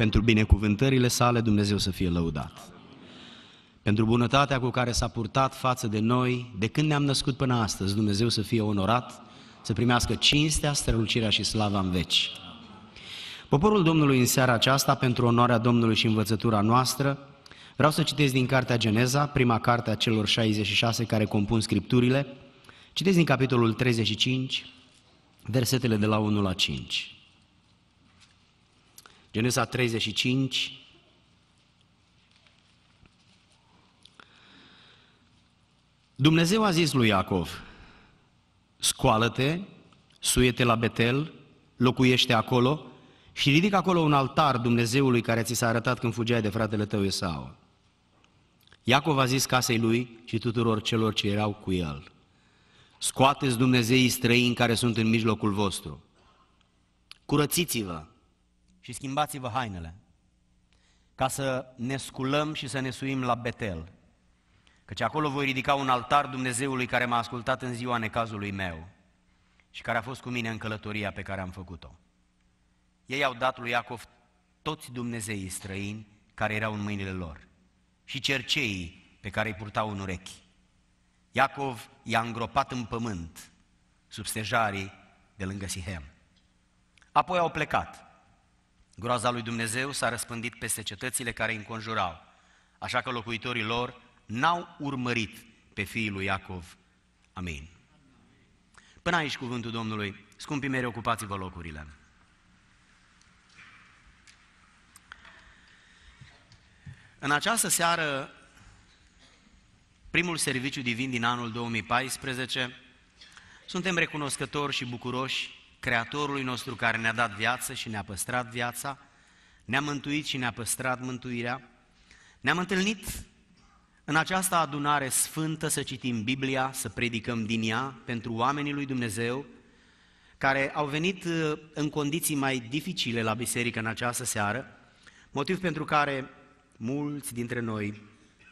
Pentru binecuvântările sale Dumnezeu să fie lăudat. Pentru bunătatea cu care s-a purtat față de noi, de când ne-am născut până astăzi, Dumnezeu să fie onorat, să primească cinstea, strălucirea și slava în veci. Poporul Domnului în seara aceasta, pentru onoarea Domnului și învățătura noastră, vreau să citesc din Cartea Geneza, prima carte a celor 66 care compun Scripturile, citesc din capitolul 35, versetele de la 1 la 5. Genesa 35. Dumnezeu a zis lui Iacov, scoală-te, suie-te la Betel, locuiește acolo și ridică acolo un altar Dumnezeului care ți s-a arătat când fugeai de fratele tău Esau. Iacov a zis casei lui și tuturor celor ce erau cu el, scoateți Dumnezeii străini care sunt în mijlocul vostru, curățiți-vă, și schimbați-vă hainele ca să ne sculăm și să ne suim la Betel, căci acolo voi ridica un altar Dumnezeului care m-a ascultat în ziua necazului meu și care a fost cu mine în călătoria pe care am făcut-o. Ei au dat lui Iacov toți Dumnezeii străini care erau în mâinile lor și cerceii pe care îi purtau în urechi. Iacov i-a îngropat în pământ sub stejarii de lângă Sihem. Apoi au plecat Groaza lui Dumnezeu s-a răspândit peste cetățile care îi înconjurau, așa că locuitorii lor n-au urmărit pe fiul lui Iacov. Amin. Până aici cuvântul Domnului, scumpii mei, ocupați-vă locurile. În această seară, primul serviciu divin din anul 2014, suntem recunoscători și bucuroși Creatorului nostru care ne-a dat viață și ne-a păstrat viața, ne-a mântuit și ne-a păstrat mântuirea, ne-am întâlnit în această adunare sfântă să citim Biblia, să predicăm din ea pentru oamenii lui Dumnezeu, care au venit uh, în condiții mai dificile la biserică în această seară, motiv pentru care mulți dintre noi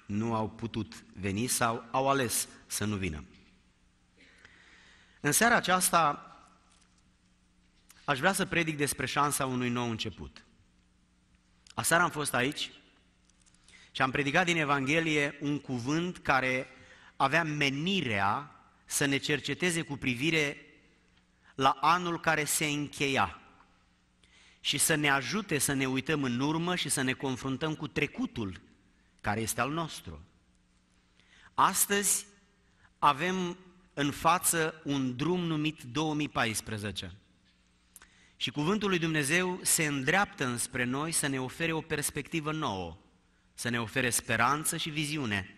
nu au putut veni sau au ales să nu vină. În seara aceasta Aș vrea să predic despre șansa unui nou început. Aseară am fost aici și am predicat din Evanghelie un cuvânt care avea menirea să ne cerceteze cu privire la anul care se încheia și să ne ajute să ne uităm în urmă și să ne confruntăm cu trecutul care este al nostru. Astăzi avem în față un drum numit 2014. Și cuvântul lui Dumnezeu se îndreaptă înspre noi să ne ofere o perspectivă nouă, să ne ofere speranță și viziune,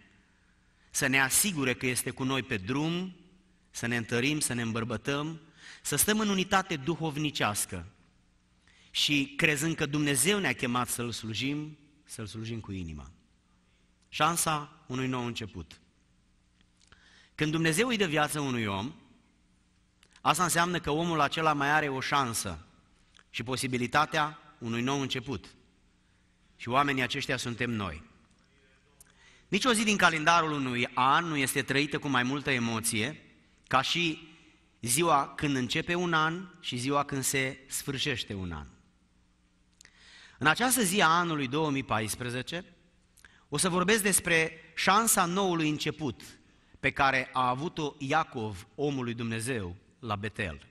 să ne asigure că este cu noi pe drum, să ne întărim, să ne îmbărbătăm, să stăm în unitate duhovnicească și crezând că Dumnezeu ne-a chemat să-L slujim, să-L slujim cu inima. Șansa unui nou început. Când Dumnezeu îi dă viață unui om, asta înseamnă că omul acela mai are o șansă și posibilitatea unui nou început. Și oamenii aceștia suntem noi. Nici o zi din calendarul unui an nu este trăită cu mai multă emoție ca și ziua când începe un an și ziua când se sfârșește un an. În această zi a anului 2014 o să vorbesc despre șansa noului început pe care a avut-o Iacov, omul lui Dumnezeu, la Betel.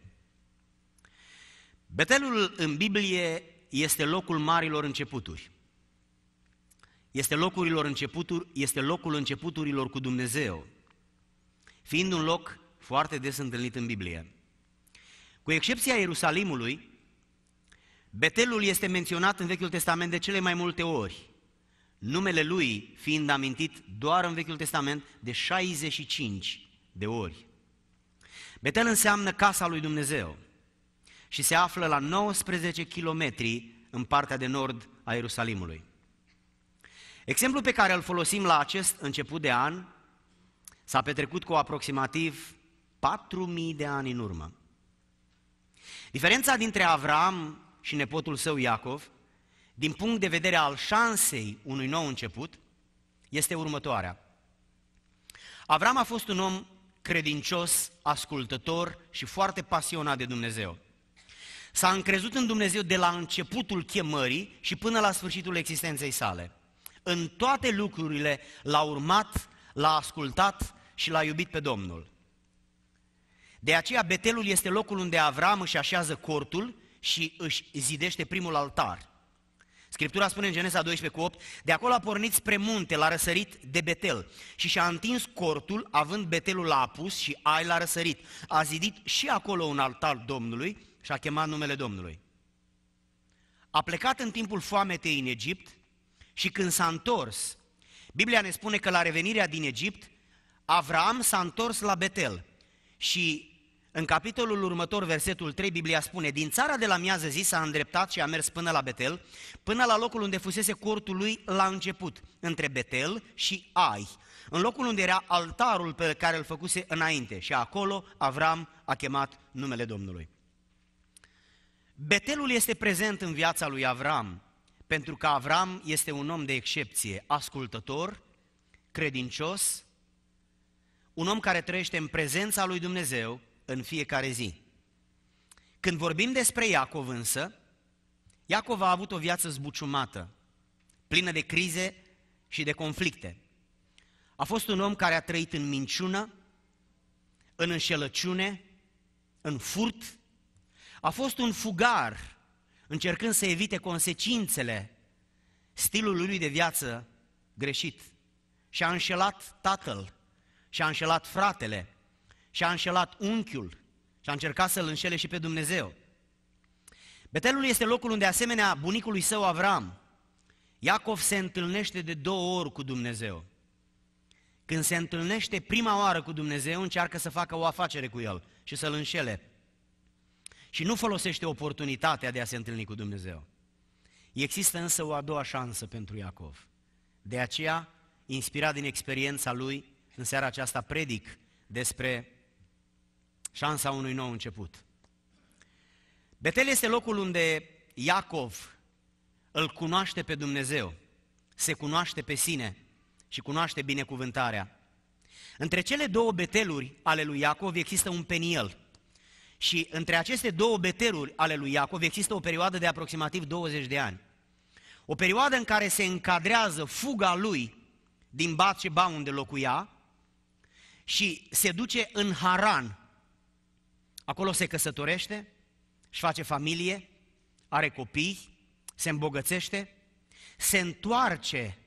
Betelul în Biblie este locul marilor începuturi. Este, locul, începuturi, este locul începuturilor cu Dumnezeu, fiind un loc foarte des întâlnit în Biblie. Cu excepția Ierusalimului, Betelul este menționat în Vechiul Testament de cele mai multe ori, numele lui fiind amintit doar în Vechiul Testament de 65 de ori. Betel înseamnă casa lui Dumnezeu și se află la 19 km în partea de nord a Ierusalimului. Exemplul pe care îl folosim la acest început de an s-a petrecut cu aproximativ 4000 de ani în urmă. Diferența dintre Avram și nepotul său Iacov, din punct de vedere al șansei unui nou început, este următoarea. Avram a fost un om credincios, ascultător și foarte pasionat de Dumnezeu. S-a încrezut în Dumnezeu de la începutul chemării și până la sfârșitul existenței sale. În toate lucrurile l-a urmat, l-a ascultat și l-a iubit pe Domnul. De aceea Betelul este locul unde Avram își așează cortul și își zidește primul altar. Scriptura spune în Geneza 12 cu 8, de acolo a pornit spre munte, l-a răsărit de Betel și și-a întins cortul, având Betelul la apus și Ai l-a răsărit. A zidit și acolo un altar Domnului și a chemat numele Domnului. A plecat în timpul foametei în Egipt și când s-a întors, Biblia ne spune că la revenirea din Egipt, Avram s-a întors la Betel și în capitolul următor, versetul 3, Biblia spune Din țara de la miază zi s-a îndreptat și a mers până la Betel, până la locul unde fusese cortul lui la început, între Betel și Ai, în locul unde era altarul pe care îl făcuse înainte și acolo Avram a chemat numele Domnului. Betelul este prezent în viața lui Avram, pentru că Avram este un om de excepție, ascultător, credincios, un om care trăiește în prezența lui Dumnezeu în fiecare zi. Când vorbim despre Iacov însă, Iacov a avut o viață zbuciumată, plină de crize și de conflicte. A fost un om care a trăit în minciună, în înșelăciune, în furt, a fost un fugar, încercând să evite consecințele stilului lui de viață greșit. Și a înșelat tatăl, și a înșelat fratele, și a înșelat unchiul, și a încercat să-l înșele și pe Dumnezeu. Betelul este locul unde, asemenea, bunicului său Avram, Iacov se întâlnește de două ori cu Dumnezeu. Când se întâlnește prima oară cu Dumnezeu, încearcă să facă o afacere cu el și să-l înșele și nu folosește oportunitatea de a se întâlni cu Dumnezeu. Există însă o a doua șansă pentru Iacov. De aceea, inspirat din experiența lui, în seara aceasta predic despre șansa unui nou început. Betel este locul unde Iacov îl cunoaște pe Dumnezeu, se cunoaște pe sine și cunoaște binecuvântarea. Între cele două beteluri ale lui Iacov există un peniel – și între aceste două beteruri ale lui Iacov există o perioadă de aproximativ 20 de ani. O perioadă în care se încadrează fuga lui din Batseba unde locuia și se duce în Haran. Acolo se căsătorește, își face familie, are copii, se îmbogățește, se întoarce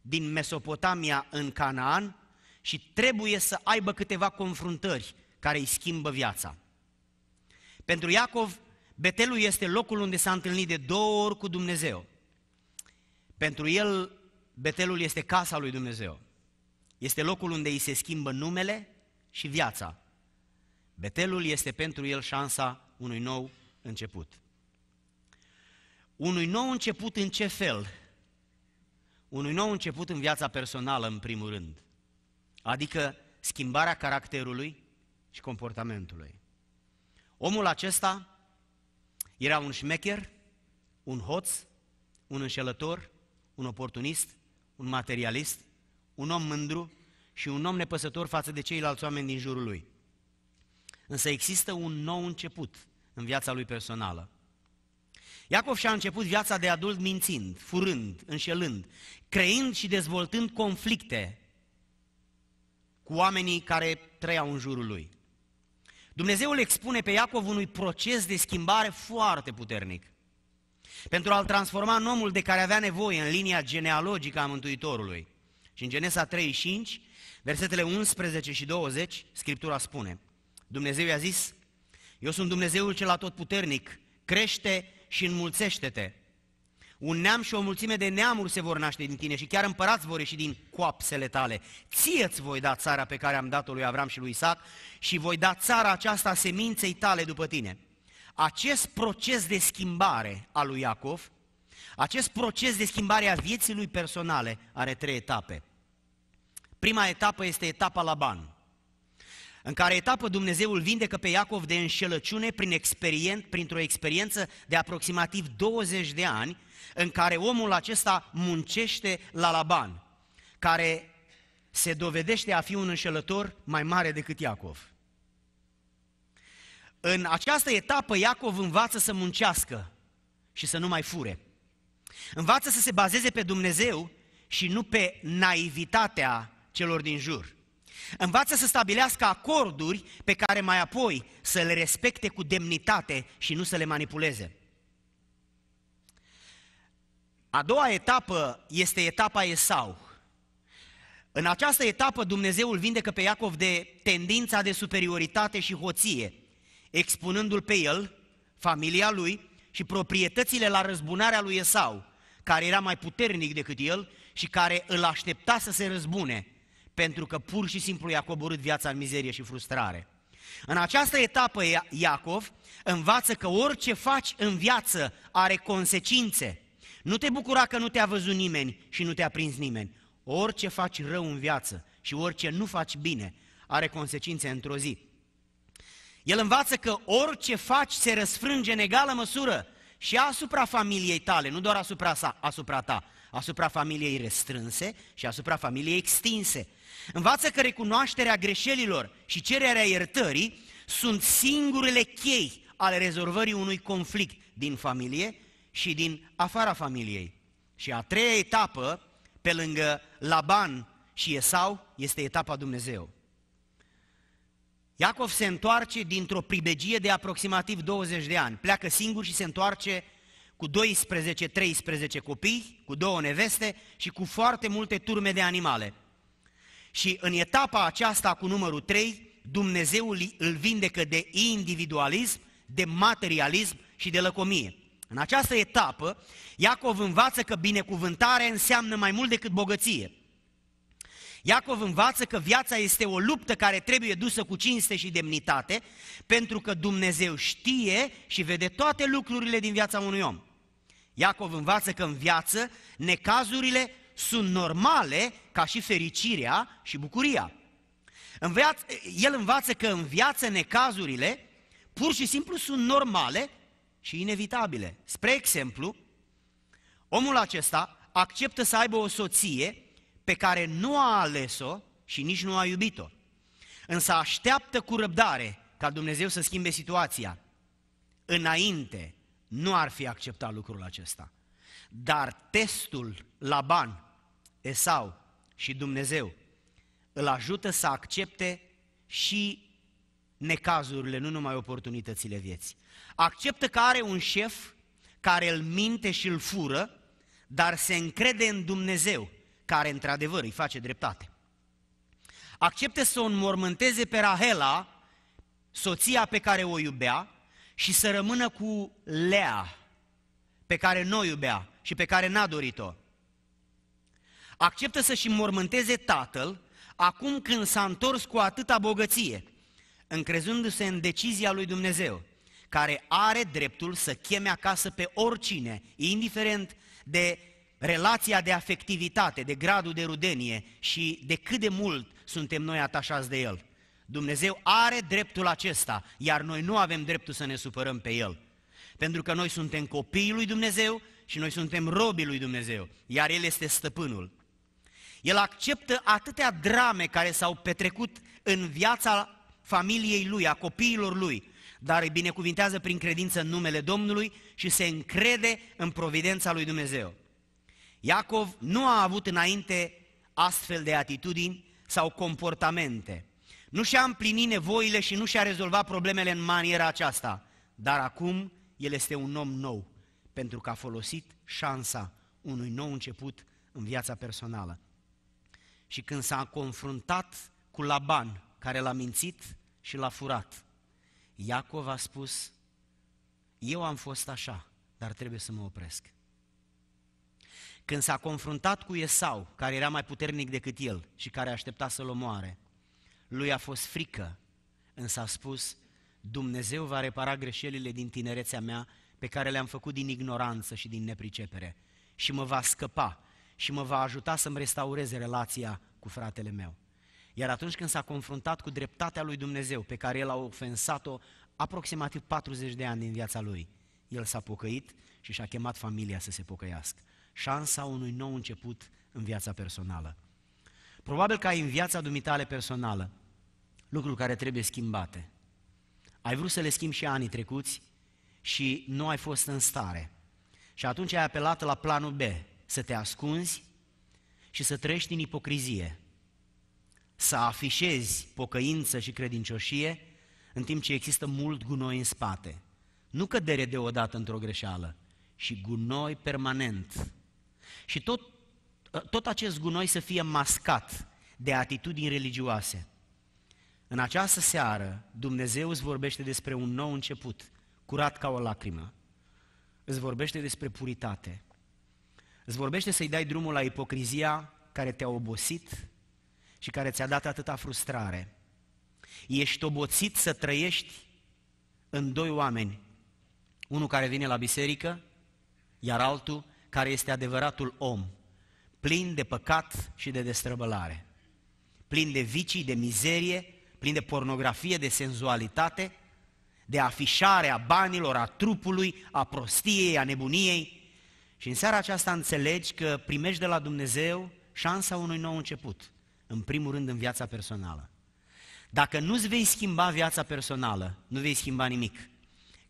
din Mesopotamia în Canaan și trebuie să aibă câteva confruntări care îi schimbă viața. Pentru Iacov, Betelul este locul unde s-a întâlnit de două ori cu Dumnezeu. Pentru el, Betelul este casa lui Dumnezeu. Este locul unde îi se schimbă numele și viața. Betelul este pentru el șansa unui nou început. Unui nou început în ce fel? Unui nou început în viața personală, în primul rând. Adică schimbarea caracterului și comportamentului. Omul acesta era un șmecher, un hoț, un înșelător, un oportunist, un materialist, un om mândru și un om nepăsător față de ceilalți oameni din jurul lui. Însă există un nou început în viața lui personală. Iacov și-a început viața de adult mințind, furând, înșelând, creind și dezvoltând conflicte cu oamenii care trăiau în jurul lui. Dumnezeu îl expune pe Iacov unui proces de schimbare foarte puternic. Pentru a-l transforma în omul de care avea nevoie în linia genealogică a Mântuitorului. Și în Genesa 35, versetele 11 și 20, Scriptura spune, Dumnezeu i-a zis, eu sunt Dumnezeul cel atotputernic, crește și înmulțește-te. Un neam și o mulțime de neamuri se vor naște din tine și chiar împărați vor ieși din coapsele tale. Ție îți voi da țara pe care am dat-o lui Avram și lui Isaac și voi da țara aceasta seminței tale după tine. Acest proces de schimbare a lui Iacov, acest proces de schimbare a vieții lui personale are trei etape. Prima etapă este etapa la ban, în care etapă Dumnezeul vindecă pe Iacov de înșelăciune prin experien, printr-o experiență de aproximativ 20 de ani, în care omul acesta muncește la Laban, care se dovedește a fi un înșelător mai mare decât Iacov. În această etapă Iacov învață să muncească și să nu mai fure. Învață să se bazeze pe Dumnezeu și nu pe naivitatea celor din jur. Învață să stabilească acorduri pe care mai apoi să le respecte cu demnitate și nu să le manipuleze. A doua etapă este etapa Esau. În această etapă Dumnezeu îl vindecă pe Iacov de tendința de superioritate și hoție, expunându-l pe el, familia lui și proprietățile la răzbunarea lui Esau, care era mai puternic decât el și care îl aștepta să se răzbune, pentru că pur și simplu i-a coborât viața în mizerie și frustrare. În această etapă Iacov învață că orice faci în viață are consecințe – nu te bucura că nu te-a văzut nimeni și nu te-a prins nimeni. Orice faci rău în viață și orice nu faci bine are consecințe într-o zi. El învață că orice faci se răsfrânge în egală măsură și asupra familiei tale, nu doar asupra, sa, asupra ta, asupra familiei restrânse și asupra familiei extinse. Învață că recunoașterea greșelilor și cererea iertării sunt singurele chei ale rezolvării unui conflict din familie și din afara familiei. Și a treia etapă, pe lângă Laban și Esau, este etapa Dumnezeu. Iacov se întoarce dintr-o pribegie de aproximativ 20 de ani. Pleacă singur și se întoarce cu 12-13 copii, cu două neveste și cu foarte multe turme de animale. Și în etapa aceasta cu numărul 3, Dumnezeu îl vindecă de individualism, de materialism și de lăcomie. În această etapă, Iacov învață că binecuvântare înseamnă mai mult decât bogăție. Iacov învață că viața este o luptă care trebuie dusă cu cinste și demnitate, pentru că Dumnezeu știe și vede toate lucrurile din viața unui om. Iacov învață că în viață necazurile sunt normale ca și fericirea și bucuria. În viață, el învață că în viață necazurile pur și simplu sunt normale și inevitabile. Spre exemplu, omul acesta acceptă să aibă o soție pe care nu a ales-o și nici nu a iubit-o. Însă așteaptă cu răbdare ca Dumnezeu să schimbe situația. Înainte nu ar fi acceptat lucrul acesta. Dar testul la ban Esau și Dumnezeu îl ajută să accepte și necazurile, nu numai oportunitățile vieții. Acceptă că are un șef care îl minte și îl fură, dar se încrede în Dumnezeu, care într-adevăr îi face dreptate. Acceptă să o înmormânteze pe Rahela, soția pe care o iubea, și să rămână cu Lea, pe care nu o iubea și pe care n-a dorit-o. Acceptă să-și înmormânteze tatăl, acum când s-a întors cu atâta bogăție, încrezându-se în decizia lui Dumnezeu care are dreptul să cheme acasă pe oricine, indiferent de relația de afectivitate, de gradul de rudenie și de cât de mult suntem noi atașați de el. Dumnezeu are dreptul acesta, iar noi nu avem dreptul să ne supărăm pe el. Pentru că noi suntem copiii lui Dumnezeu și noi suntem robii lui Dumnezeu, iar El este stăpânul. El acceptă atâtea drame care s-au petrecut în viața familiei lui, a copiilor lui, dar îi binecuvintează prin credință în numele Domnului și se încrede în providența lui Dumnezeu. Iacov nu a avut înainte astfel de atitudini sau comportamente. Nu și-a împlinit nevoile și nu și-a rezolvat problemele în maniera aceasta, dar acum el este un om nou, pentru că a folosit șansa unui nou început în viața personală. Și când s-a confruntat cu Laban, care l-a mințit și l-a furat, Iacov a spus, eu am fost așa, dar trebuie să mă opresc. Când s-a confruntat cu Esau, care era mai puternic decât el și care aștepta să-l omoare, lui a fost frică, însă a spus, Dumnezeu va repara greșelile din tinerețea mea pe care le-am făcut din ignoranță și din nepricepere și mă va scăpa și mă va ajuta să-mi restaureze relația cu fratele meu. Iar atunci când s-a confruntat cu dreptatea lui Dumnezeu, pe care el a ofensat-o aproximativ 40 de ani din viața lui, el s-a pocăit și și-a chemat familia să se pocăiască. Șansa unui nou început în viața personală. Probabil că ai în viața dumitale personală lucruri care trebuie schimbate. Ai vrut să le schimbi și anii trecuți și nu ai fost în stare. Și atunci ai apelat la planul B, să te ascunzi și să trăiești în ipocrizie să afișezi pocăință și credincioșie, în timp ce există mult gunoi în spate. Nu cădere deodată într-o greșeală, și gunoi permanent. Și tot, tot acest gunoi să fie mascat de atitudini religioase. În această seară, Dumnezeu îți vorbește despre un nou început, curat ca o lacrimă. Îți vorbește despre puritate. Îți vorbește să-i dai drumul la ipocrizia care te-a obosit, și care ți-a dat atâta frustrare. Ești oboțit să trăiești în doi oameni. Unul care vine la biserică, iar altul care este adevăratul om, plin de păcat și de destrăbălare, plin de vicii, de mizerie, plin de pornografie, de senzualitate, de afișare a banilor, a trupului, a prostiei, a nebuniei. Și în seara aceasta înțelegi că primești de la Dumnezeu șansa unui nou început. În primul rând în viața personală. Dacă nu-ți vei schimba viața personală, nu vei schimba nimic.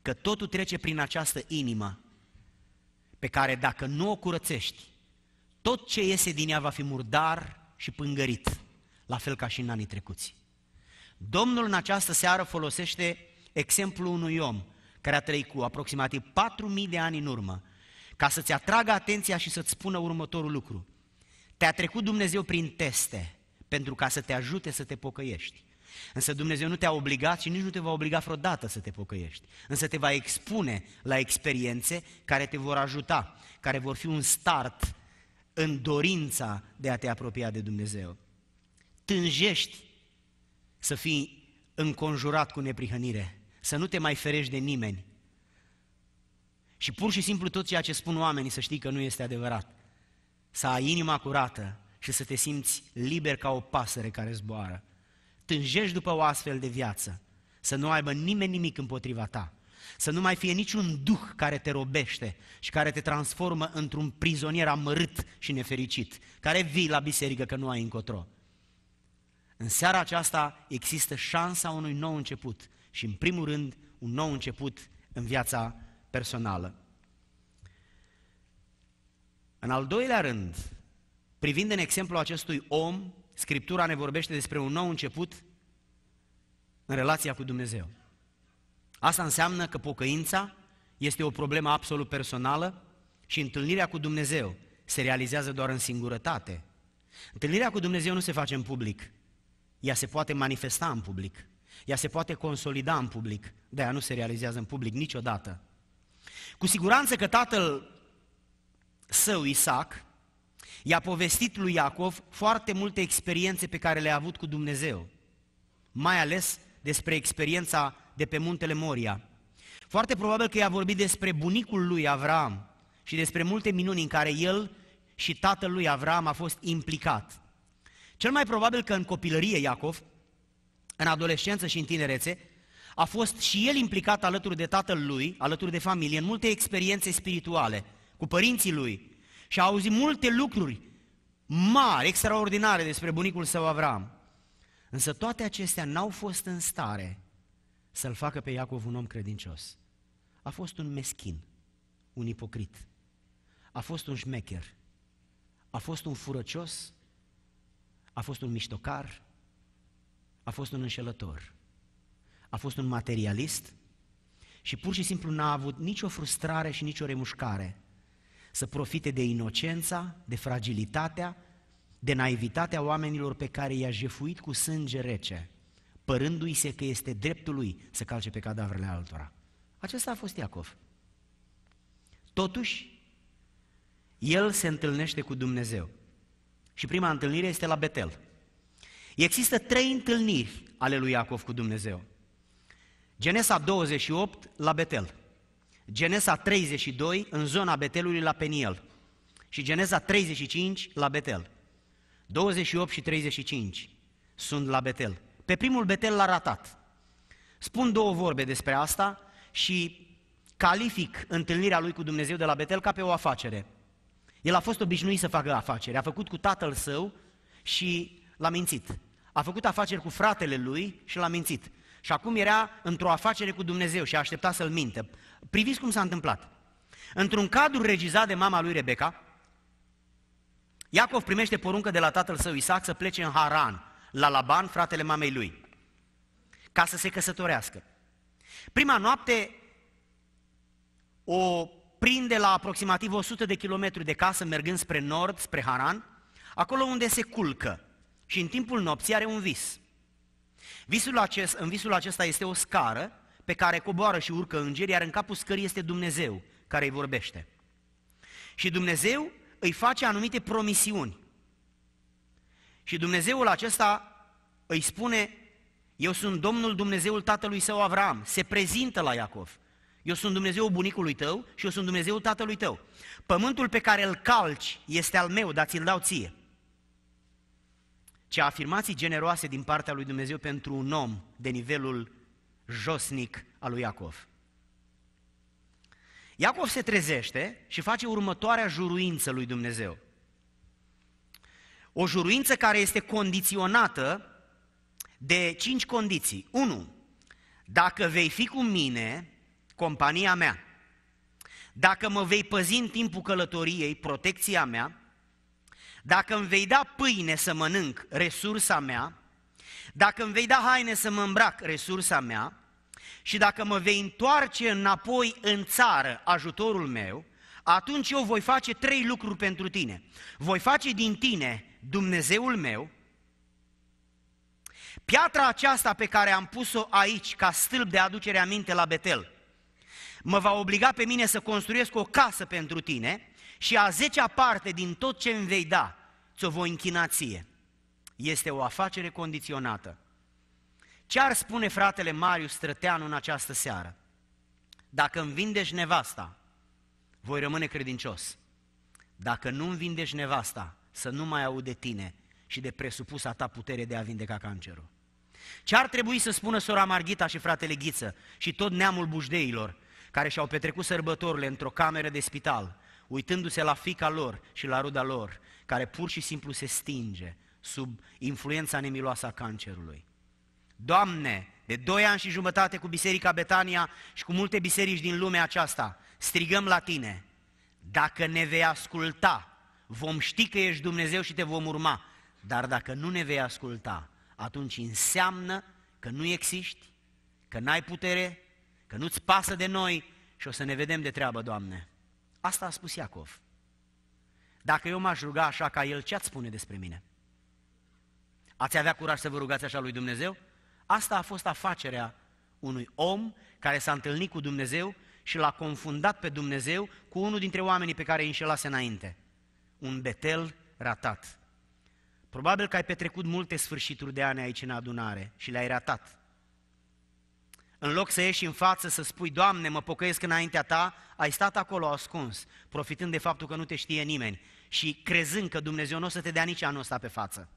Că totul trece prin această inimă pe care dacă nu o curățești, tot ce iese din ea va fi murdar și pângărit, la fel ca și în anii trecuți. Domnul în această seară folosește exemplul unui om care a trăit cu aproximativ 4.000 de ani în urmă, ca să-ți atragă atenția și să-ți spună următorul lucru. Te-a trecut Dumnezeu prin teste, pentru ca să te ajute să te pocăiești. Însă Dumnezeu nu te-a obligat și nici nu te va obliga vreodată să te pocăiești. Însă te va expune la experiențe care te vor ajuta, care vor fi un start în dorința de a te apropia de Dumnezeu. Tânjești să fii înconjurat cu neprihănire, să nu te mai ferești de nimeni. Și pur și simplu tot ceea ce spun oamenii să știi că nu este adevărat. Să ai inima curată, și să te simți liber ca o pasăre care zboară. Tânjești după o astfel de viață, să nu aibă nimeni nimic împotriva ta, să nu mai fie niciun duh care te robește și care te transformă într-un prizonier amărât și nefericit, care vii la biserică că nu ai încotro. În seara aceasta există șansa unui nou început și, în primul rând, un nou început în viața personală. În al doilea rând, Privind în exemplu acestui om, Scriptura ne vorbește despre un nou început în relația cu Dumnezeu. Asta înseamnă că pocăința este o problemă absolut personală și întâlnirea cu Dumnezeu se realizează doar în singurătate. Întâlnirea cu Dumnezeu nu se face în public. Ea se poate manifesta în public. Ea se poate consolida în public. De aia nu se realizează în public niciodată. Cu siguranță că tatăl său, Isaac, I-a povestit lui Iacov foarte multe experiențe pe care le-a avut cu Dumnezeu, mai ales despre experiența de pe muntele Moria. Foarte probabil că i-a vorbit despre bunicul lui Avram și despre multe minuni în care el și tatăl lui Avram a fost implicat. Cel mai probabil că în copilărie Iacov, în adolescență și în tinerețe, a fost și el implicat alături de tatăl lui, alături de familie, în multe experiențe spirituale, cu părinții lui, și a auzit multe lucruri mari, extraordinare despre bunicul său Avram. Însă toate acestea n-au fost în stare să-l facă pe Iacov un om credincios. A fost un meschin, un ipocrit, a fost un șmecher, a fost un furăcios, a fost un miștocar, a fost un înșelător, a fost un materialist și pur și simplu n-a avut nicio frustrare și nicio remușcare să profite de inocența, de fragilitatea, de naivitatea oamenilor pe care i-a jefuit cu sânge rece, părându-i se că este dreptul lui să calce pe cadavrele altora. Acesta a fost Iacov. Totuși, el se întâlnește cu Dumnezeu. Și prima întâlnire este la Betel. Există trei întâlniri ale lui Iacov cu Dumnezeu. Genesa 28 la Betel. Genesa 32 în zona Betelului la Peniel și Genesa 35 la Betel. 28 și 35 sunt la Betel. Pe primul Betel l-a ratat. Spun două vorbe despre asta și calific întâlnirea lui cu Dumnezeu de la Betel ca pe o afacere. El a fost obișnuit să facă afaceri, a făcut cu tatăl său și l-a mințit. A făcut afaceri cu fratele lui și l-a mințit. Și acum era într-o afacere cu Dumnezeu și aștepta să-l mintă. Priviți cum s-a întâmplat. Într-un cadru regizat de mama lui Rebecca, Iacov primește poruncă de la tatăl său Isaac să plece în Haran, la Laban, fratele mamei lui, ca să se căsătorească. Prima noapte o prinde la aproximativ 100 de kilometri de casă, mergând spre nord, spre Haran, acolo unde se culcă. Și în timpul nopții are un vis. Visul acest, în visul acesta este o scară pe care coboară și urcă îngeri, iar în capul scării este Dumnezeu care îi vorbește. Și Dumnezeu îi face anumite promisiuni. Și Dumnezeul acesta îi spune, eu sunt Domnul Dumnezeul tatălui său Avram, se prezintă la Iacov. Eu sunt Dumnezeu bunicului tău și eu sunt Dumnezeul tatălui tău. Pământul pe care îl calci este al meu, dar ți-l dau ție ci afirmații generoase din partea lui Dumnezeu pentru un om de nivelul josnic al lui Iacov. Iacov se trezește și face următoarea juruință lui Dumnezeu. O juruință care este condiționată de cinci condiții. 1. Dacă vei fi cu mine, compania mea. Dacă mă vei păzi în timpul călătoriei, protecția mea. Dacă îmi vei da pâine să mănânc, resursa mea, dacă îmi vei da haine să mă îmbrac, resursa mea, și dacă mă vei întoarce înapoi în țară ajutorul meu, atunci eu voi face trei lucruri pentru tine. Voi face din tine Dumnezeul meu, piatra aceasta pe care am pus-o aici ca stâlp de aducere aminte la Betel, mă va obliga pe mine să construiesc o casă pentru tine și a zecea parte din tot ce îmi vei da, ți-o voi închina ție. Este o afacere condiționată. Ce ar spune fratele Marius Străteanu în această seară? Dacă îmi vindești nevasta, voi rămâne credincios. Dacă nu îmi vindești nevasta, să nu mai aud de tine și de presupusa ta putere de a vindeca cancerul. Ce ar trebui să spună sora Margita și fratele Ghiță și tot neamul bujdeilor care și-au petrecut sărbătorile într-o cameră de spital, uitându-se la fica lor și la ruda lor, care pur și simplu se stinge sub influența nemiloasă a cancerului. Doamne, de doi ani și jumătate cu Biserica Betania și cu multe biserici din lumea aceasta, strigăm la Tine, dacă ne vei asculta, vom ști că ești Dumnezeu și te vom urma, dar dacă nu ne vei asculta, atunci înseamnă că nu existi, că n-ai putere, că nu-ți pasă de noi și o să ne vedem de treabă, Doamne. Asta a spus Iacov. Dacă eu m-aș ruga așa ca el, ce ați spune despre mine? Ați avea curaj să vă rugați așa lui Dumnezeu? Asta a fost afacerea unui om care s-a întâlnit cu Dumnezeu și l-a confundat pe Dumnezeu cu unul dintre oamenii pe care îi înșelase înainte. Un betel ratat. Probabil că ai petrecut multe sfârșituri de ani aici în adunare și le-ai ratat. În loc să ieși în față să spui, Doamne, mă pocăiesc înaintea Ta, ai stat acolo ascuns, profitând de faptul că nu te știe nimeni și crezând că Dumnezeu nu o să te dea nici anul ăsta pe față.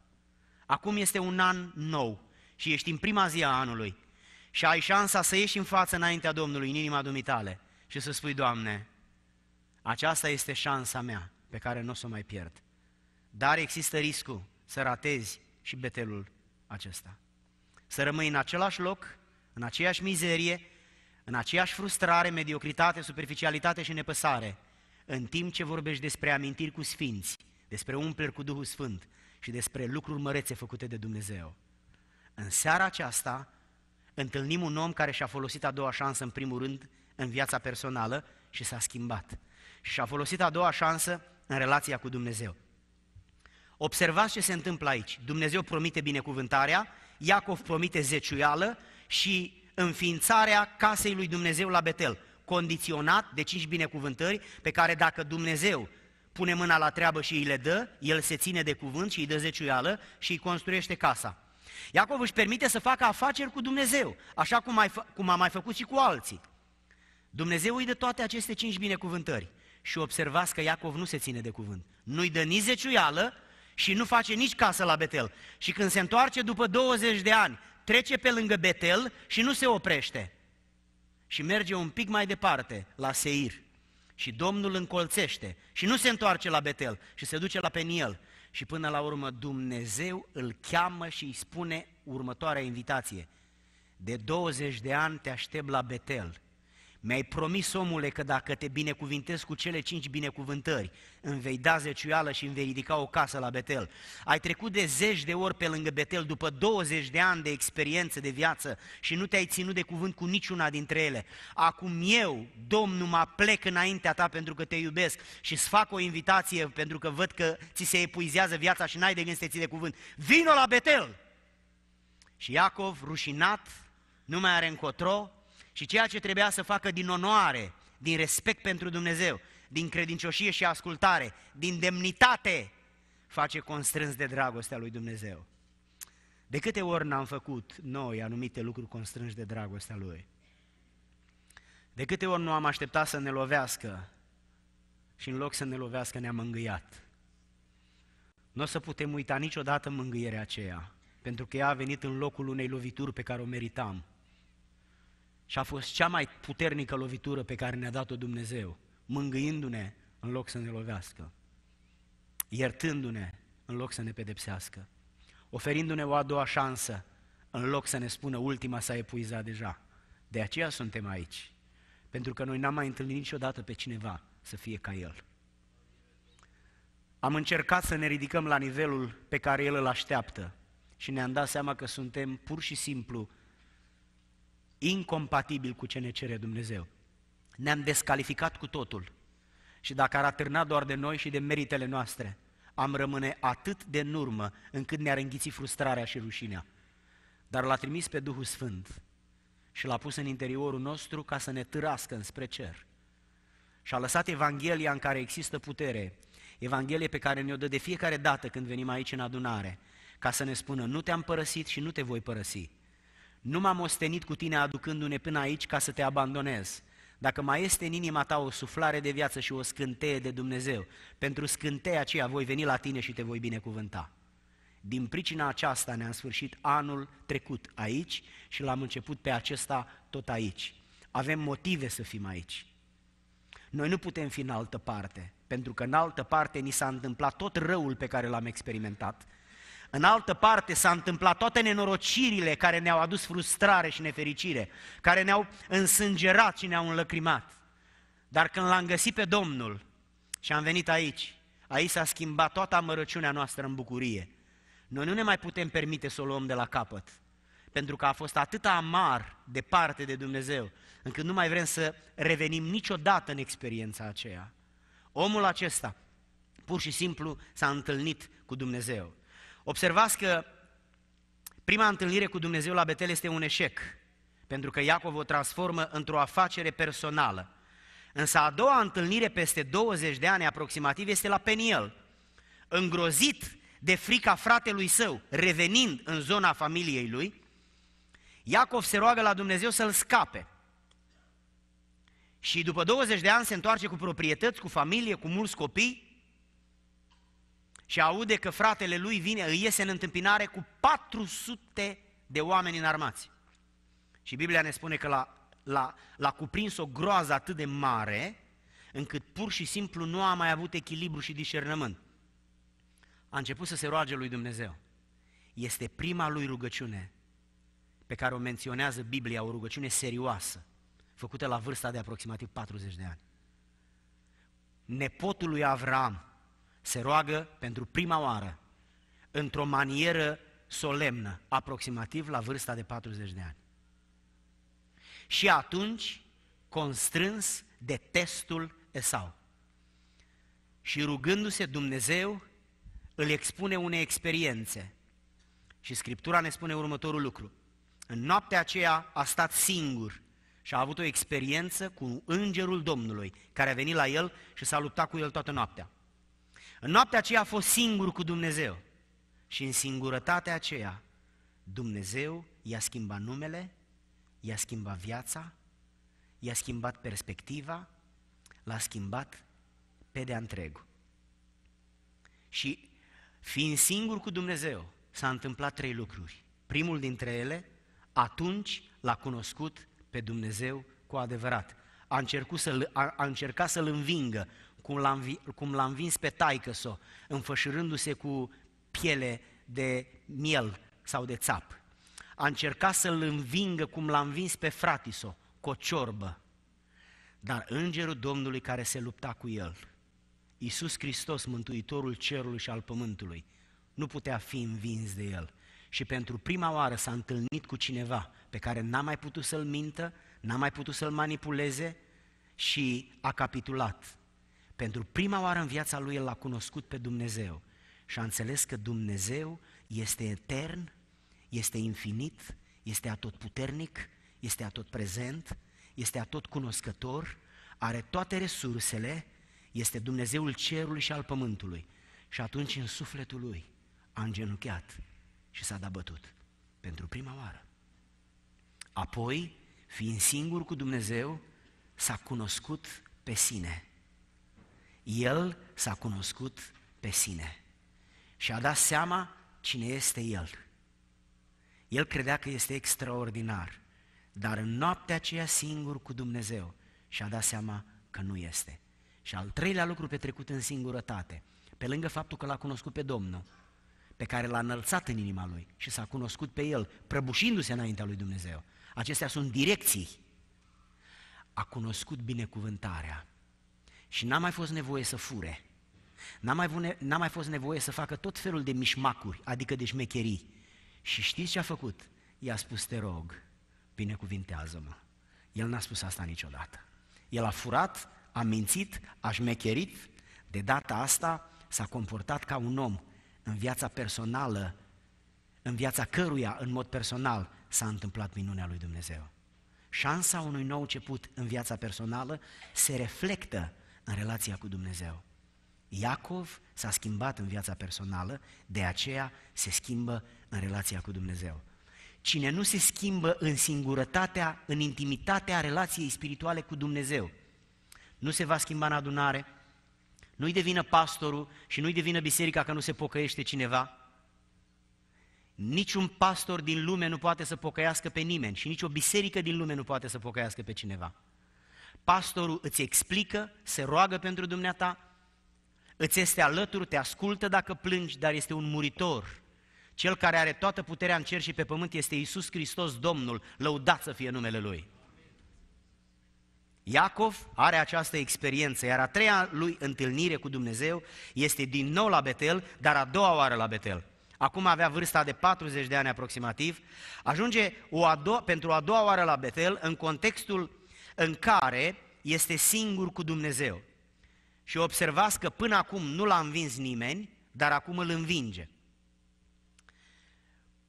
Acum este un an nou și ești în prima zi a anului și ai șansa să ieși în față înaintea Domnului, în inima dumitale și să spui, Doamne, aceasta este șansa mea pe care nu o să o mai pierd. Dar există riscul să ratezi și betelul acesta. Să rămâi în același loc, în aceeași mizerie, în aceeași frustrare, mediocritate, superficialitate și nepăsare, în timp ce vorbești despre amintiri cu sfinți, despre umpleri cu Duhul Sfânt și despre lucruri mărețe făcute de Dumnezeu. În seara aceasta întâlnim un om care și-a folosit a doua șansă în primul rând în viața personală și s-a schimbat. Și a folosit a doua șansă în relația cu Dumnezeu. Observați ce se întâmplă aici. Dumnezeu promite binecuvântarea, Iacov promite zeciuială, și înființarea casei lui Dumnezeu la Betel, condiționat de cinci binecuvântări pe care dacă Dumnezeu pune mâna la treabă și îi le dă, el se ține de cuvânt și îi dă zeciuială și îi construiește casa. Iacov își permite să facă afaceri cu Dumnezeu, așa cum, ai, cum a mai făcut și cu alții. Dumnezeu îi dă toate aceste cinci binecuvântări și observați că Iacov nu se ține de cuvânt. Nu-i dă nici zeciuială și nu face nici casă la Betel. Și când se întoarce după 20 de ani trece pe lângă Betel și nu se oprește. Și merge un pic mai departe, la Seir. Și Domnul încolțește și nu se întoarce la Betel și se duce la Peniel. Și până la urmă Dumnezeu îl cheamă și îi spune următoarea invitație. De 20 de ani te aștept la Betel mi-ai promis, omule, că dacă te binecuvintez cu cele cinci binecuvântări, îmi vei da zeciuială și îmi vei ridica o casă la Betel. Ai trecut de zeci de ori pe lângă Betel după 20 de ani de experiență de viață și nu te-ai ținut de cuvânt cu niciuna dintre ele. Acum eu, Domnul, mă plec înaintea ta pentru că te iubesc și îți fac o invitație pentru că văd că ți se epuizează viața și n-ai de gând să te ții de cuvânt. Vino la Betel! Și Iacov, rușinat, nu mai are încotro, și ceea ce trebuia să facă din onoare, din respect pentru Dumnezeu, din credincioșie și ascultare, din demnitate, face constrâns de dragostea lui Dumnezeu. De câte ori n-am făcut noi anumite lucruri constrânși de dragostea Lui? De câte ori nu am așteptat să ne lovească și în loc să ne lovească ne-am îngâiat? Nu o să putem uita niciodată mângâierea aceea, pentru că ea a venit în locul unei lovituri pe care o meritam. Și a fost cea mai puternică lovitură pe care ne-a dat-o Dumnezeu, mângâindu-ne în loc să ne lovească, iertându-ne în loc să ne pedepsească, oferindu-ne o a doua șansă în loc să ne spună ultima s-a epuizat deja. De aceea suntem aici, pentru că noi n-am mai întâlnit niciodată pe cineva să fie ca el. Am încercat să ne ridicăm la nivelul pe care el îl așteaptă și ne-am dat seama că suntem pur și simplu incompatibil cu ce ne cere Dumnezeu. Ne-am descalificat cu totul și dacă ar atârna doar de noi și de meritele noastre, am rămâne atât de în urmă încât ne-ar înghiți frustrarea și rușinea. Dar l-a trimis pe Duhul Sfânt și l-a pus în interiorul nostru ca să ne târască înspre cer. Și a lăsat Evanghelia în care există putere, Evanghelie pe care ne-o dă de fiecare dată când venim aici în adunare, ca să ne spună, nu te-am părăsit și nu te voi părăsi, nu m-am ostenit cu tine aducându-ne până aici ca să te abandonez. Dacă mai este în inima ta o suflare de viață și o scânteie de Dumnezeu, pentru scânteia aceea voi veni la tine și te voi binecuvânta. Din pricina aceasta ne-am sfârșit anul trecut aici și l-am început pe acesta tot aici. Avem motive să fim aici. Noi nu putem fi în altă parte, pentru că în altă parte ni s-a întâmplat tot răul pe care l-am experimentat, în altă parte s-a întâmplat toate nenorocirile care ne-au adus frustrare și nefericire, care ne-au însângerat și ne-au înlăcrimat. Dar când l-am găsit pe Domnul și am venit aici, aici s-a schimbat toată amărăciunea noastră în bucurie. Noi nu ne mai putem permite să o luăm de la capăt, pentru că a fost atât amar de parte de Dumnezeu, încât nu mai vrem să revenim niciodată în experiența aceea. Omul acesta pur și simplu s-a întâlnit cu Dumnezeu. Observați că prima întâlnire cu Dumnezeu la Betel este un eșec, pentru că Iacov o transformă într-o afacere personală. Însă a doua întâlnire peste 20 de ani aproximativ este la Peniel. Îngrozit de frica fratelui său, revenind în zona familiei lui, Iacov se roagă la Dumnezeu să-l scape. Și după 20 de ani se întoarce cu proprietăți, cu familie, cu mulți copii și aude că fratele lui vine, îi iese în întâmpinare cu 400 de oameni înarmați. Și Biblia ne spune că l-a, l-a, l-a cuprins o groază atât de mare, încât pur și simplu nu a mai avut echilibru și discernământ. A început să se roage lui Dumnezeu. Este prima lui rugăciune pe care o menționează Biblia, o rugăciune serioasă, făcută la vârsta de aproximativ 40 de ani. Nepotul lui Avram, se roagă pentru prima oară într-o manieră solemnă, aproximativ la vârsta de 40 de ani. Și atunci, constrâns de testul Esau. Și rugându-se Dumnezeu, îl expune unei experiențe. Și Scriptura ne spune următorul lucru. În noaptea aceea a stat singur și a avut o experiență cu îngerul Domnului, care a venit la el și s-a luptat cu el toată noaptea. În noaptea aceea a fost singur cu Dumnezeu. Și în singurătatea aceea, Dumnezeu i-a schimbat numele, i-a schimbat viața, i-a schimbat perspectiva, l-a schimbat pe de întreg. Și fiind singur cu Dumnezeu, s-a întâmplat trei lucruri. Primul dintre ele, atunci l-a cunoscut pe Dumnezeu cu adevărat. A, încercat să a, a încercat să-l învingă cum l-a, cum l-a învins pe taică s-o, înfășurându-se cu piele de miel sau de țap. A încercat să-l învingă cum l-a învins pe fratiso, cu o ciorbă. Dar îngerul Domnului care se lupta cu el, Iisus Hristos, Mântuitorul Cerului și al Pământului, nu putea fi învins de el. Și pentru prima oară s-a întâlnit cu cineva pe care n-a mai putut să-l mintă, n-a mai putut să-l manipuleze și a capitulat pentru prima oară în viața lui el l-a cunoscut pe Dumnezeu și a înțeles că Dumnezeu este etern, este infinit, este atotputernic, este atotprezent, este atotcunoscător, are toate resursele, este Dumnezeul cerului și al pământului. Și atunci în sufletul lui a îngenuchiat și s-a dat pentru prima oară. Apoi, fiind singur cu Dumnezeu, s-a cunoscut pe sine el s-a cunoscut pe sine și a dat seama cine este El. El credea că este extraordinar, dar în noaptea aceea singur cu Dumnezeu și-a dat seama că nu este. Și al treilea lucru petrecut în singurătate, pe lângă faptul că l-a cunoscut pe Domnul, pe care l-a înălțat în inima lui și s-a cunoscut pe el, prăbușindu-se înaintea lui Dumnezeu. Acestea sunt direcții. A cunoscut binecuvântarea. Și n-a mai fost nevoie să fure, n-a mai, vune, n-a mai fost nevoie să facă tot felul de mișmacuri, adică de șmecherii. Și știți ce a făcut? I-a spus, te rog, binecuvintează-mă. El n-a spus asta niciodată. El a furat, a mințit, a șmecherit, de data asta s-a comportat ca un om în viața personală, în viața căruia, în mod personal, s-a întâmplat minunea lui Dumnezeu. Șansa unui nou început în viața personală se reflectă în relația cu Dumnezeu. Iacov s-a schimbat în viața personală, de aceea se schimbă în relația cu Dumnezeu. Cine nu se schimbă în singurătatea, în intimitatea relației spirituale cu Dumnezeu, nu se va schimba în adunare, nu-i devină pastorul și nu-i devină biserica că nu se pocăiește cineva. Niciun pastor din lume nu poate să pocăiască pe nimeni și nici o biserică din lume nu poate să pocăiască pe cineva. Pastorul îți explică, se roagă pentru dumneata, îți este alături, te ascultă dacă plângi, dar este un muritor. Cel care are toată puterea în cer și pe pământ este Isus Hristos Domnul, lăudat să fie numele Lui. Iacov are această experiență, iar a treia lui întâlnire cu Dumnezeu este din nou la Betel, dar a doua oară la Betel. Acum avea vârsta de 40 de ani aproximativ, ajunge o a doua, pentru a doua oară la Betel în contextul în care este singur cu Dumnezeu. Și observați că până acum nu l-a învins nimeni, dar acum îl învinge.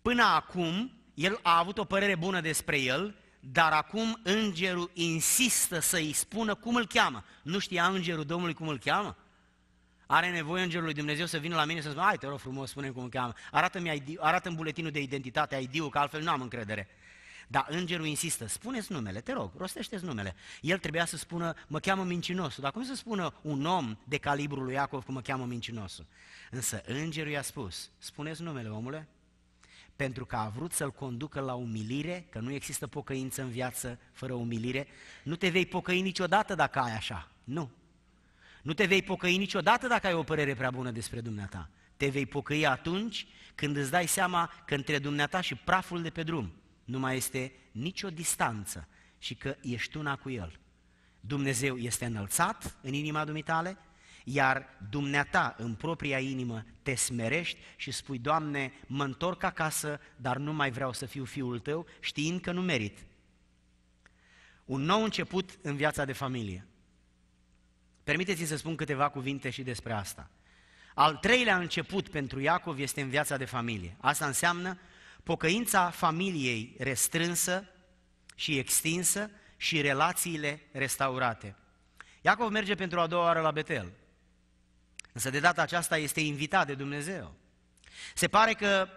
Până acum, el a avut o părere bună despre el, dar acum îngerul insistă să-i spună cum îl cheamă. Nu știa îngerul Domnului cum îl cheamă? Are nevoie îngerul lui Dumnezeu să vină la mine și să spună, hai te rog frumos, spune cum îl cheamă. Arată-mi, arată mi buletinul de identitate ID-ul, că altfel nu am încredere. Dar îngerul insistă, spuneți numele, te rog, rostește numele. El trebuia să spună, mă cheamă mincinosul, dar cum să spună un om de calibrul lui Iacov că mă cheamă mincinosul? Însă îngerul i-a spus, spuneți numele, omule, pentru că a vrut să-l conducă la umilire, că nu există pocăință în viață fără umilire, nu te vei pocăi niciodată dacă ai așa, nu. Nu te vei pocăi niciodată dacă ai o părere prea bună despre dumneata. Te vei pocăi atunci când îți dai seama că între dumneata și praful de pe drum nu mai este nicio distanță și că ești una cu El. Dumnezeu este înălțat în inima dumitale, iar dumneata în propria inimă te smerești și spui, Doamne, mă întorc acasă, dar nu mai vreau să fiu fiul tău, știind că nu merit. Un nou început în viața de familie. Permiteți-mi să spun câteva cuvinte și despre asta. Al treilea început pentru Iacov este în viața de familie. Asta înseamnă Pocăința familiei restrânsă și extinsă și relațiile restaurate. Iacov merge pentru a doua oară la Betel, însă de data aceasta este invitat de Dumnezeu. Se pare că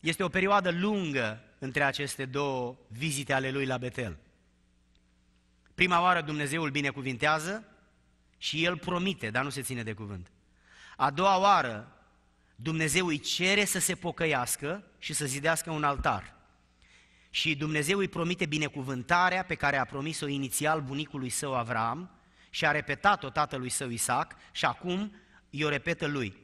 este o perioadă lungă între aceste două vizite ale lui la Betel. Prima oară Dumnezeu îl binecuvintează și el promite, dar nu se ține de cuvânt. A doua oară Dumnezeu îi cere să se pocăiască și să zidească un altar. Și Dumnezeu îi promite binecuvântarea pe care a promis-o inițial bunicului său Avram și a repetat-o tatălui său Isaac și acum i-o repetă lui.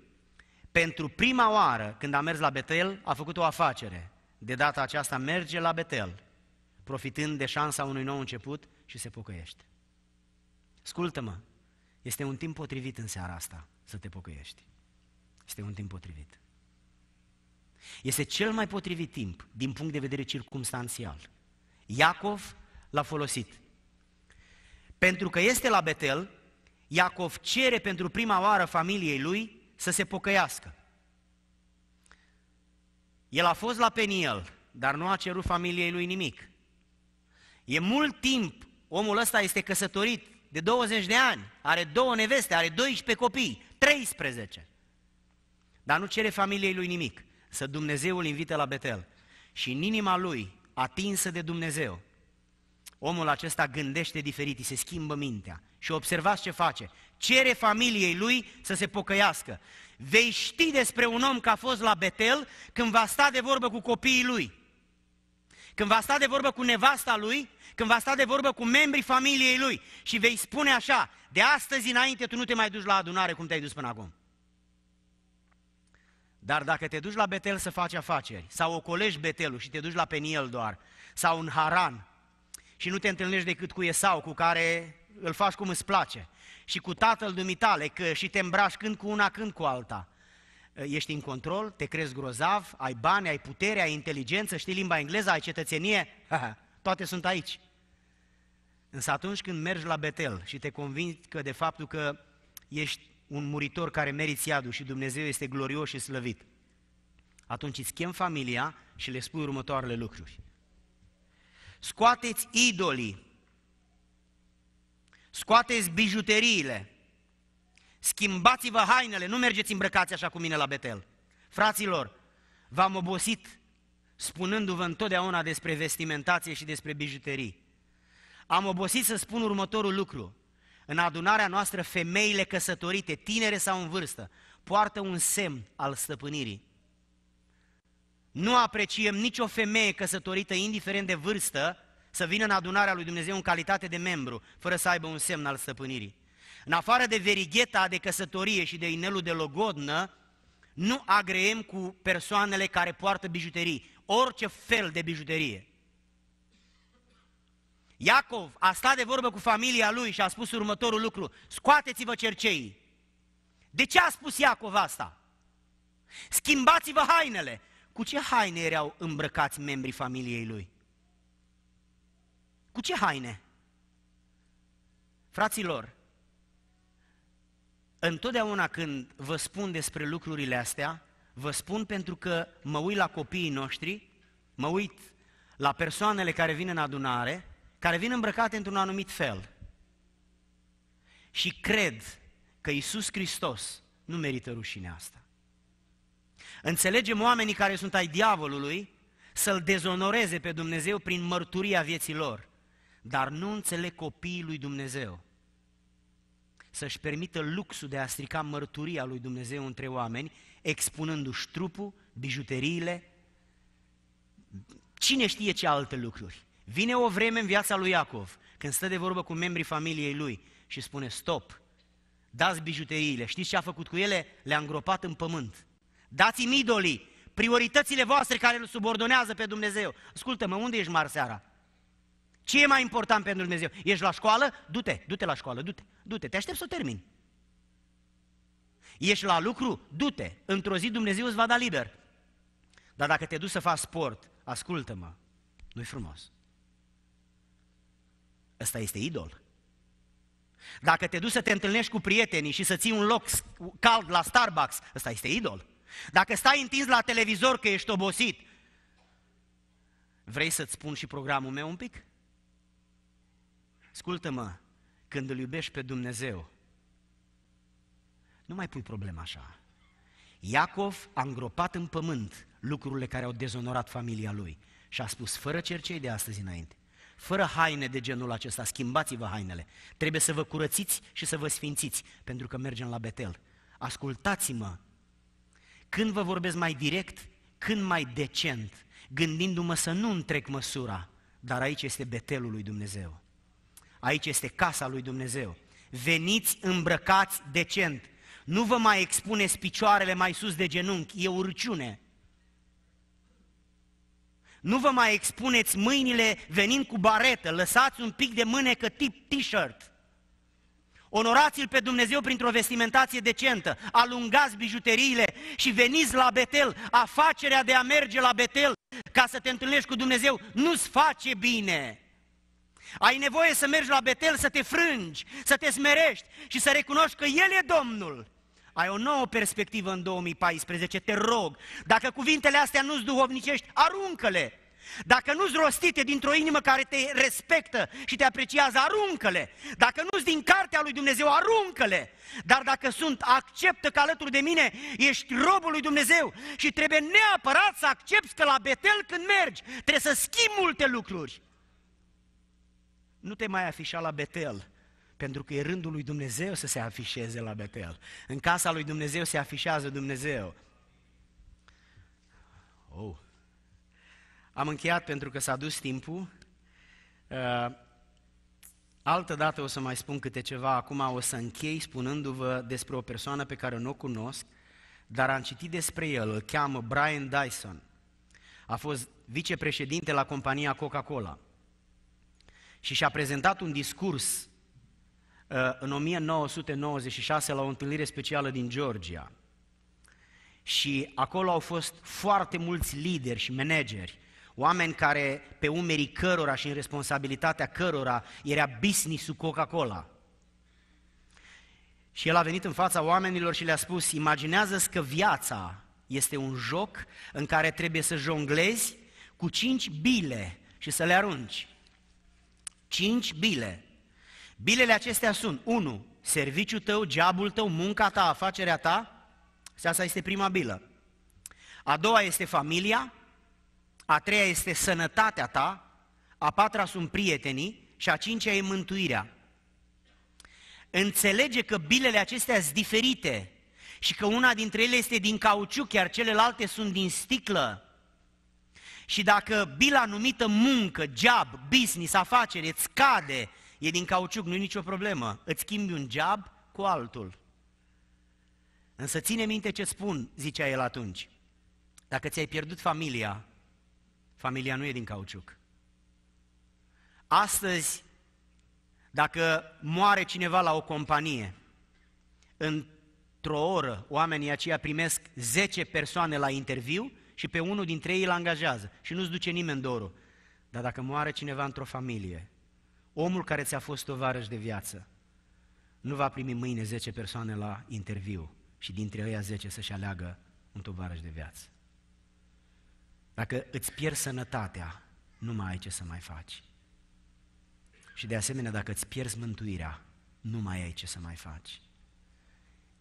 Pentru prima oară când a mers la Betel, a făcut o afacere. De data aceasta merge la Betel, profitând de șansa unui nou început și se pocăiește. Ascultă-mă, este un timp potrivit în seara asta să te pocăiești. Este un timp potrivit. Este cel mai potrivit timp din punct de vedere circumstanțial. Iacov l-a folosit. Pentru că este la Betel, Iacov cere pentru prima oară familiei lui să se pocăiască. El a fost la Peniel, dar nu a cerut familiei lui nimic. E mult timp, omul ăsta este căsătorit de 20 de ani, are două neveste, are 12 copii, 13. Dar nu cere familiei lui nimic să Dumnezeu îl invite la Betel. Și în inima lui, atinsă de Dumnezeu, omul acesta gândește diferit, îi se schimbă mintea. Și observați ce face. Cere familiei lui să se pocăiască. Vei ști despre un om că a fost la Betel când va sta de vorbă cu copiii lui. Când va sta de vorbă cu nevasta lui, când va sta de vorbă cu membrii familiei lui și vei spune așa, de astăzi înainte tu nu te mai duci la adunare cum te-ai dus până acum. Dar dacă te duci la Betel să faci afaceri, sau o colegi Betelul și te duci la Peniel doar, sau în Haran, și nu te întâlnești decât cu Esau, cu care îl faci cum îți place, și cu tatăl dumitale, că și te îmbraci când cu una, când cu alta, ești în control, te crezi grozav, ai bani, ai putere, ai inteligență, știi limba engleză, ai cetățenie, toate sunt aici. Însă atunci când mergi la Betel și te convingi că de faptul că ești un muritor care meriți iadul și Dumnezeu este glorios și slăvit, atunci îți chem familia și le spui următoarele lucruri. Scoateți idolii, scoateți bijuteriile, schimbați-vă hainele, nu mergeți îmbrăcați așa cu mine la Betel. Fraților, v-am obosit spunându-vă întotdeauna despre vestimentație și despre bijuterii. Am obosit să spun următorul lucru. În adunarea noastră, femeile căsătorite, tinere sau în vârstă, poartă un semn al stăpânirii. Nu apreciem nicio femeie căsătorită, indiferent de vârstă, să vină în adunarea lui Dumnezeu în calitate de membru, fără să aibă un semn al stăpânirii. În afară de verigheta de căsătorie și de inelul de logodnă, nu agreem cu persoanele care poartă bijuterii, orice fel de bijuterie. Iacov a stat de vorbă cu familia lui și a spus următorul lucru, scoateți-vă cerceii. De ce a spus Iacov asta? Schimbați-vă hainele. Cu ce haine erau îmbrăcați membrii familiei lui? Cu ce haine? Fraților, întotdeauna când vă spun despre lucrurile astea, vă spun pentru că mă uit la copiii noștri, mă uit la persoanele care vin în adunare care vin îmbrăcate într-un anumit fel și cred că Isus Hristos nu merită rușinea asta. Înțelegem oamenii care sunt ai diavolului să-L dezonoreze pe Dumnezeu prin mărturia vieții lor, dar nu înțeleg copiii lui Dumnezeu să-și permită luxul de a strica mărturia lui Dumnezeu între oameni, expunându-și trupul, bijuteriile, cine știe ce alte lucruri. Vine o vreme în viața lui Iacov, când stă de vorbă cu membrii familiei lui și spune, stop, dați bijuteriile, știți ce a făcut cu ele? Le-a îngropat în pământ. Dați-mi idolii, prioritățile voastre care îl subordonează pe Dumnezeu. Ascultă-mă, unde ești mari seara? Ce e mai important pentru Dumnezeu? Ești la școală? Du-te, du-te la școală, du-te, du-te, te aștept să o termin. Ești la lucru? Du-te, într-o zi Dumnezeu îți va da liber. Dar dacă te duci să faci sport, ascultă-mă, nu-i frumos. Ăsta este idol. Dacă te duci să te întâlnești cu prietenii și să ții un loc cald la Starbucks, ăsta este idol. Dacă stai întins la televizor că ești obosit, vrei să-ți spun și programul meu un pic? Ascultă-mă, când îl iubești pe Dumnezeu, nu mai pui problema așa. Iacov a îngropat în pământ lucrurile care au dezonorat familia lui și a spus, fără cercei de astăzi înainte, fără haine de genul acesta, schimbați-vă hainele. Trebuie să vă curățiți și să vă sfințiți, pentru că mergem la Betel. Ascultați-mă. Când vă vorbesc mai direct, când mai decent, gândindu-mă să nu întrec măsura, dar aici este Betelul lui Dumnezeu. Aici este casa lui Dumnezeu. Veniți îmbrăcați decent. Nu vă mai expuneți picioarele mai sus de genunchi, e urciune. Nu vă mai expuneți mâinile venind cu baretă, lăsați un pic de mânecă tip t-shirt. Onorați-L pe Dumnezeu printr-o vestimentație decentă, alungați bijuteriile și veniți la Betel. Afacerea de a merge la Betel ca să te întâlnești cu Dumnezeu nu-ți face bine. Ai nevoie să mergi la Betel, să te frângi, să te smerești și să recunoști că El e Domnul ai o nouă perspectivă în 2014, te rog. Dacă cuvintele astea nu-ți duhovnicești, aruncă-le. Dacă nu-ți rostite dintr-o inimă care te respectă și te apreciază, aruncă-le. Dacă nu-ți din cartea lui Dumnezeu, aruncă-le. Dar dacă sunt, acceptă că alături de mine ești robul lui Dumnezeu și trebuie neapărat să accepti că la Betel când mergi trebuie să schimbi multe lucruri. Nu te mai afișa la Betel, pentru că e rândul lui Dumnezeu să se afișeze la Betel. În casa lui Dumnezeu se afișează Dumnezeu. Oh. Am încheiat pentru că s-a dus timpul. Uh, altă dată o să mai spun câte ceva. Acum o să închei spunându-vă despre o persoană pe care nu o cunosc, dar am citit despre el. Îl cheamă Brian Dyson. A fost vicepreședinte la compania Coca-Cola. Și și-a prezentat un discurs în 1996 la o întâlnire specială din Georgia. Și acolo au fost foarte mulți lideri și manageri, oameni care pe umerii cărora și în responsabilitatea cărora era business-ul Coca-Cola. Și el a venit în fața oamenilor și le-a spus, imaginează-ți că viața este un joc în care trebuie să jonglezi cu cinci bile și să le arunci. Cinci bile. Bilele acestea sunt, 1. Serviciul tău, geabul tău, munca ta, afacerea ta, asta este prima bilă. A doua este familia, a treia este sănătatea ta, a patra sunt prietenii și a cincea e mântuirea. Înțelege că bilele acestea sunt diferite și că una dintre ele este din cauciuc, iar celelalte sunt din sticlă. Și dacă bila numită muncă, job, business, afacere îți cade, e din cauciuc, nu i nicio problemă. Îți schimbi un geab cu altul. Însă ține minte ce spun, zicea el atunci. Dacă ți-ai pierdut familia, familia nu e din cauciuc. Astăzi, dacă moare cineva la o companie, într-o oră oamenii aceia primesc 10 persoane la interviu și pe unul dintre ei îl angajează și nu-ți duce nimeni dorul. Dar dacă moare cineva într-o familie, Omul care ți-a fost tovarăș de viață nu va primi mâine 10 persoane la interviu și dintre ei 10 să-și aleagă un tovarăș de viață. Dacă îți pierzi sănătatea, nu mai ai ce să mai faci. Și de asemenea, dacă îți pierzi mântuirea, nu mai ai ce să mai faci.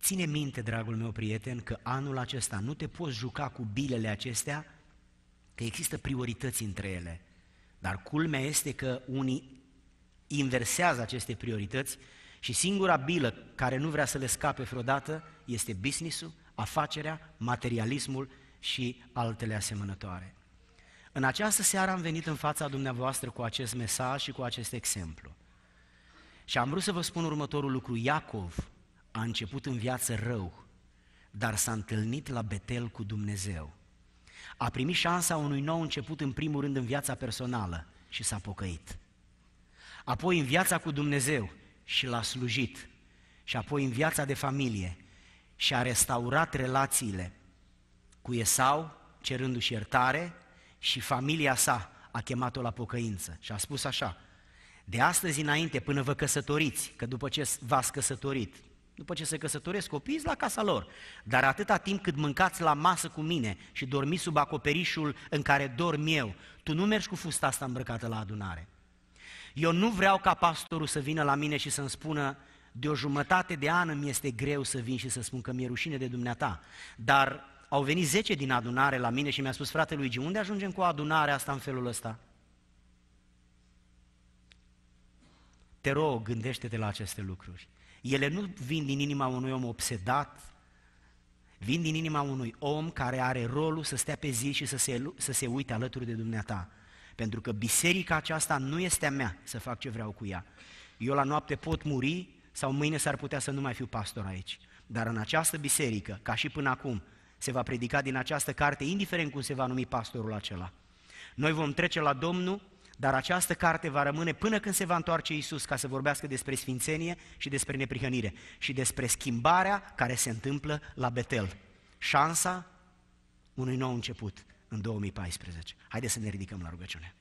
Ține minte, dragul meu prieten, că anul acesta nu te poți juca cu bilele acestea, că există priorități între ele. Dar culmea este că unii inversează aceste priorități și singura bilă care nu vrea să le scape vreodată este businessul, afacerea, materialismul și altele asemănătoare. În această seară am venit în fața dumneavoastră cu acest mesaj și cu acest exemplu. Și am vrut să vă spun următorul lucru. Iacov a început în viață rău, dar s-a întâlnit la Betel cu Dumnezeu. A primit șansa unui nou început în primul rând în viața personală și s-a pocăit apoi în viața cu Dumnezeu și l-a slujit, și apoi în viața de familie și a restaurat relațiile cu Esau, cerându-și iertare, și familia sa a chemat-o la pocăință și a spus așa, de astăzi înainte, până vă căsătoriți, că după ce v-ați căsătorit, după ce se căsătoresc copiii, la casa lor. Dar atâta timp cât mâncați la masă cu mine și dormiți sub acoperișul în care dorm eu, tu nu mergi cu fusta asta îmbrăcată la adunare. Eu nu vreau ca pastorul să vină la mine și să-mi spună de o jumătate de an îmi este greu să vin și să spun că mi-e rușine de dumneata, dar au venit 10 din adunare la mine și mi-a spus, frate Luigi, unde ajungem cu adunarea asta în felul ăsta? Te rog, gândește-te la aceste lucruri. Ele nu vin din inima unui om obsedat, vin din inima unui om care are rolul să stea pe zi și să se, să se uite alături de dumneata. Pentru că biserica aceasta nu este a mea să fac ce vreau cu ea. Eu la noapte pot muri sau mâine s-ar putea să nu mai fiu pastor aici. Dar în această biserică, ca și până acum, se va predica din această carte, indiferent cum se va numi pastorul acela. Noi vom trece la Domnul, dar această carte va rămâne până când se va întoarce Isus ca să vorbească despre sfințenie și despre neprihănire și despre schimbarea care se întâmplă la Betel. Șansa unui nou început în 2014. Haideți să ne ridicăm la rugăciune.